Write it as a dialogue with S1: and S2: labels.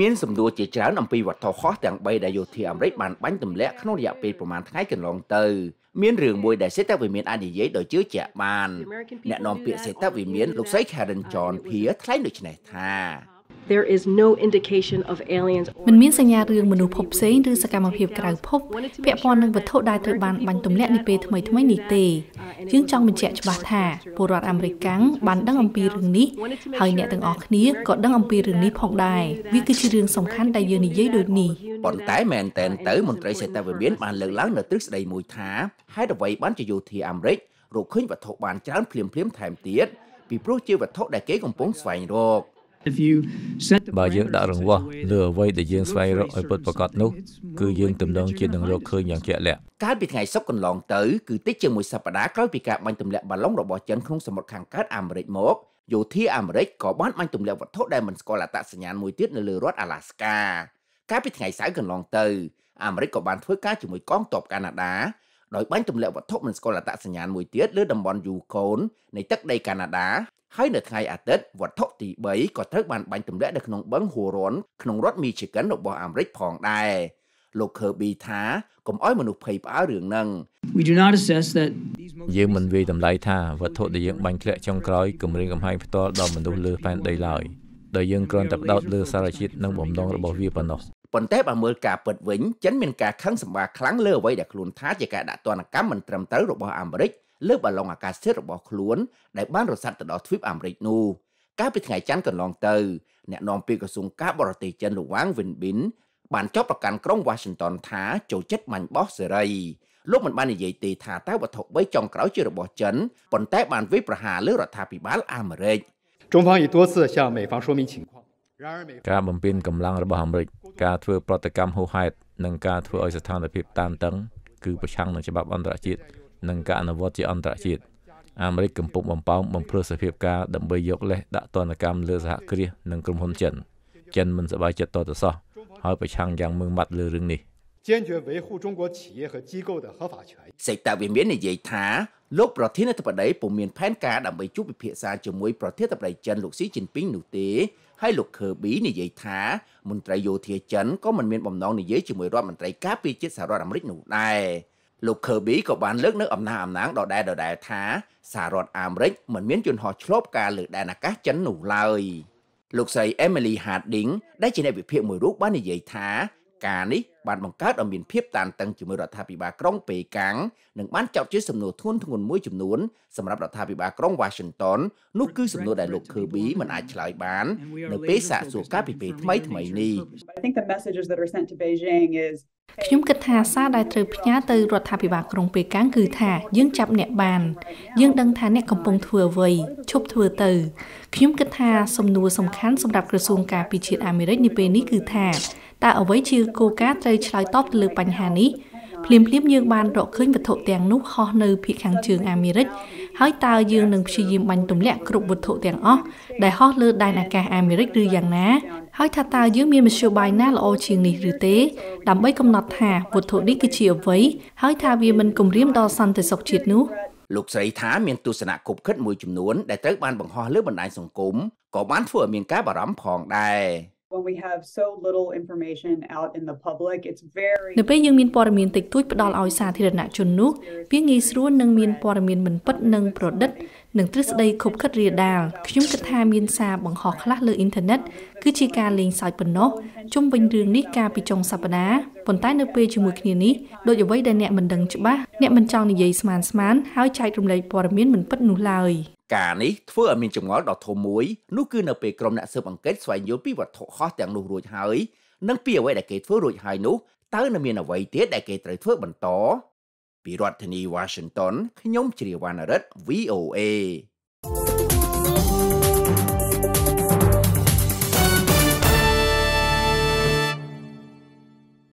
S1: មានសំណួរជាច្រើនអំពីវត្ថុខុសទាំង3ដែលយោធាអាមេរិកបានបាញ់ទម្លាក់ក្នុងរយៈពេលប្រមាណថ្ងៃកន្លងទៅ មានរឿងមួយដែលសេដ្ឋវិមានអាចនិយាយដោយជឿជាក់បាន អ្នកនាំពាក្យសេដ្ឋវិមានលោកស្រី Karen John Pierre ថ្លែងដូចនេះថា there is no indication
S2: of
S3: aliens មិនមានសញ្ញារឿងមនុស្សភពផ្សេងឬសកម្មភាពក្រៅ ភព ពាក់ព័ន្ធនឹងវត្ថុដែលត្រូវបានបាញ់ទម្លាក់នាពេលថ្មីៗនេះទេយើងចង់បញ្ជាក់ច្បាស់ថាពលរដ្ឋអាមេរិកាំងបានដឹងអំពីរឿងនេះហើយអ្នកទាំងអស់គ្នាក៏ដឹងអំពីរឿងនេះផងដែរវាគឺជារឿងសំខាន់ដែលយើងនិយាយដូចនេះ
S1: ប៉ុន្តែមែនតែនទៅមន្ត្រីសេដ្ឋវិមានបានលើកឡើងនៅទ្រឹស្ដីមួយថាហេតុអ្វីបានជាយោធាអាមេរិករកឃើញវត្ថុបានច្រើនភ្លាមៗថែមទៀតពីព្រោះជាវត្ថុដែលគេកំពុងស្វែងរក
S2: បើយើងដាក់រង្វាស់លើអ្វីដែលយើងស្វែងរកឲ្យពិតប្រាកដនោះគឺយើងទំនងជានឹងរកឃើញយ៉ាងជាក់លាក់
S1: កាលពីថ្ងៃសុក្រកន្លងទៅគឺតិចជាងមួយសប្តាហ៍ក្រោយពីការបាញ់ទម្លាក់បាឡុងរបស់ចិនក្នុងសមុទ្រខាងកើតអាមេរិកមកយោធាអាមេរិកក៏បានបាញ់ទម្លាក់វត្ថុដែលមិនស្គាល់អត្តសញ្ញាណមួយទៀតនៅលើរដ្ឋអាឡាស្កាកាលពីថ្ងៃសៅរ៍កន្លងទៅអាមេរិកក៏បានធ្វើការជាមួយកងទ័ពកាណាដាដោយបាញ់ទម្លាក់វត្ថុមិនស្គាល់អត្តសញ្ញាណមួយទៀតលើតំបន់យូកូននៃទឹកដីកាណាដាហើយនៅថ្ងៃអាទិត្យវត្ថុទី3ក៏ត្រូវបានបាញ់ទម្លាក់នៅក្នុងបឹងហូរ៉ុនក្នុងរដ្ឋមីឈីហ្គិនរបស់អាមេរិកផងដែរលោក Kirby ថាកុំឲ្យមនុស្សភ័យផ្អើលរឿងហ្នឹង
S2: We do not assess that យើងមិនវាយតម្លៃថាវត្ថុដែលយើងបាញ់ធ្លាក់ចុងក្រោយគម្រាមកំហែងផ្ទាល់ដល់មនុស្សលើផែនដីឡើយដោយយើងគ្រាន់តែផ្ដោតលើសារជាតិនិងបំណងរបស់វាប៉ុណ្ណោះ
S1: ប៉ុន្តែបើមើលការពិតវិញចិនមានការខឹងសម្បារខ្លាំងលើអ្វីដែលខ្លួនថាជាការដាក់ទណ្ឌកម្មមិនត្រឹមត្រូវរបស់អាមេរិកលើបល្លងអាកាសធាតុរបស់ខ្លួនដែលបានរសាត់ទៅដល់ទ្វីបអាមេរិកនោះកាលពីថ្ងៃច័ន្ទកន្លងទៅអ្នកនាំពាក្យក្រសួងការបរទេសចិនលោកវ៉ាងវិនប៊ិនបានចោទប្រកាន់ក្រុង Washington ថាចូលចិត្តបាញ់បោះសេរីលោកមិនបាននិយាយទេថាតើវត្ថុ3ចុងក្រោយជារបស់ចិនប៉ុន្តែបានវាយប្រហារលើរដ្ឋាភិបាលអាមេរិក
S2: 中方已多次向美方说明情况ការបំពេញកម្លាំងរបស់អាមេរិកការធ្វើប្រតិកម្មហួសហេតុនិងការធ្វើឲ្យស្ថានភាពតានតឹងគឺប្រឆាំងនឹងច្បាប់អន្តរជាតិនិងការអនុវត្តជាអន្តរជាតិអាមេរិកកំពុងបំផោងបំព្រឹសសភាពការដើម្បីយកលេសដាក់ទណ្ឌកម្មលើសហគ្រាសនិងក្រុមហ៊ុនចិនចិនមិនសប្បាយចិត្តតទៅសោះហើយប្រឆាំងយ៉ាងម៉ឺងម៉ាត់លើរឿងនេះ
S3: 坚决维护中国企业和机构的合法权益
S1: សេចក្តីវិមាននិយាយថាលោកប្រធានាធិបតីពុំមានផែនការដើម្បីជួបពិភាក្សាជាមួយប្រធានាធិបតីចិនលោកស៊ីជីនពីងនោះទេហើយលោកខឺប៊ីនិយាយថា មន្ត្រីយោធាចិនក៏មិនមានបំណងនិយាយជាមួយរដ្ឋមន្ត្រីការពារជាតិសហរដ្ឋអាមេរិកនោះដែរលោក Kirby ក៏បានលើកនៅអំណះអំណាងដដែលដដែលថាសហរដ្ឋអាមេរិកមិនមានយន្តហោះឆ្លបការលើដែនអាកាសចិននោះឡើយ លោកស្រី Emily Harding ដែលជាអ្នកវិភាគមួយរូបបាននិយាយថាការនេះបានបង្កើតឲ្យមានភាពតានតឹងជាមួយរដ្ឋាភិបាលក្រុងប៉េកាំងនិងបានចោទជាសំណួរធ្ងន់ធ្ងរមួយចំនួនសម្រាប់រដ្ឋាភិបាលក្រុង Washington នោះគឺសំណួរដែលលោក Kirby មិនអាចឆ្លើយបាននៅពេលសាកសួរការពីពេលថ្មីថ្មី
S2: នេះ
S3: ខ្ញុំគិតថាសារដែលត្រូវផ្ញើទៅរដ្ឋាភិបាលក្រុងប៉េកាំងគឺថាយើងចាប់អ្នកបាន យើងដឹងថាអ្នកកំពុងធ្វើអ្វីឈប់ធ្វើទៅខ្ញុំគិតថាសំណួរសំខាន់សម្រាប់ក្រសួងការពារជាតិអាមេរិកនាពេលនេះគឺថាតើអ្វីជាគោលការណ៍ត្រូវឆ្លើយតបទៅលើបញ្ហានេះភ្លាមភ្លាមយើងបានរកឃើញវត្ថុទាំងនោះហោះនៅភាគខាងជើងអាមេរិកហើយតើយើងនឹងព្យាយាមបាញ់ទម្លាក់គ្រប់វត្ថុទាំងអស់ដែលហោះលើដែនអាកាសអាមេរិកឬយ៉ាងណាហើយថាតើយើងមានមធ្យោបាយណាល្អជាងនេះឬទេដើម្បីកំណត់ថាវត្ថុនេះគឺជាអ្វី ហើយថាវាមិនគំរាមដល់សន្តិសុខជាតិនោះ
S1: លោកស្រីថាមានទស្សនៈគប់គិតមួយចំនួនដែលត្រូវបានបង្ហោះលើបណ្ដាញសង្គមក៏បានធ្វើឲ្យមានការបារម្ភផងដែរ
S3: នៅពេលយើងមានព័ត៌មានតិចតួចផ្ដល់ឲ្យសាធារណជននោះវាងាយស្រួលនឹងមានព័ត៌មានមិនពិតនិងប្រឌិតនិងទ្រឹស្ដីខົບខិតរាដាលខ្ញុំគិតថាមានសារបង្ហោះខ្លះលើអ៊ីនធឺណិតគឺជាការលេងសើចប៉ុណ្ណោះជុំវិញរឿងនេះកាលពីចុងសប្តាហ៍ប៉ុន្តែនៅពេលជាមួយគ្នានេះដូចអ្វីដែលអ្នកមិនដឹងច្បាស់អ្នកមិនចង់និយាយស្មានស្មានហើយចែករំលែកព័ត៌មានមិនពិតនោះឡើយ
S1: ការនេះធ្វើឲ្យមានចម្ងល់ដ៏ធំមួយនោះគឺនៅពេលក្រុមអ្នកស៊ើបអង្កេតស្វែងយល់ពីវត្ថុខុសទាំងនោះរួចហើយនិងពីអ្វីដែលគេធ្វើរួចហើយនោះតើនៅមានអ្វីទៀតដែលគេត្រូវធ្វើបន្តពីរដ្ឋធានី Washington ខ្ញុំជ្រាវណ្ណរិទ្ធ VOA